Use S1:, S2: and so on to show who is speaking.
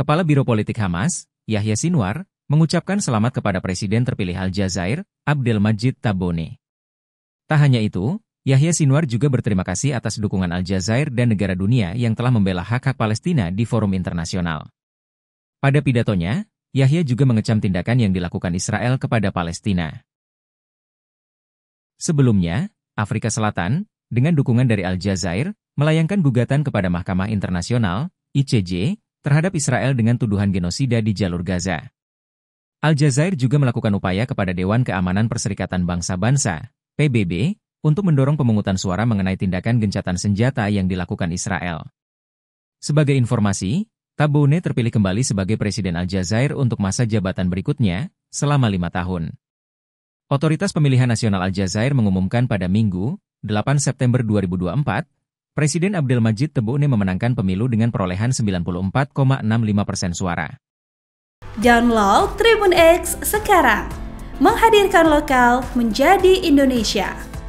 S1: Kepala Biro Politik Hamas, Yahya Sinwar, mengucapkan selamat kepada Presiden terpilih Aljazair, Majid Tabone. Tak hanya itu, Yahya Sinwar juga berterima kasih atas dukungan Aljazair dan negara dunia yang telah membela hak-hak Palestina di forum internasional. Pada pidatonya, Yahya juga mengecam tindakan yang dilakukan Israel kepada Palestina. Sebelumnya, Afrika Selatan, dengan dukungan dari Aljazair, melayangkan gugatan kepada Mahkamah Internasional, ICJ, terhadap Israel dengan tuduhan genosida di jalur Gaza. Aljazair juga melakukan upaya kepada Dewan Keamanan Perserikatan Bangsa-Bangsa, PBB, untuk mendorong pemungutan suara mengenai tindakan gencatan senjata yang dilakukan Israel. Sebagai informasi, Tabone terpilih kembali sebagai Presiden Aljazair untuk masa jabatan berikutnya, selama lima tahun. Otoritas Pemilihan Nasional Aljazair mengumumkan pada Minggu, 8 September 2024, Presiden Abdul Majid Tebune memenangkan pemilu dengan perolehan 94,65 persen suara.
S2: Download Tribun X sekarang, menghadirkan lokal menjadi Indonesia.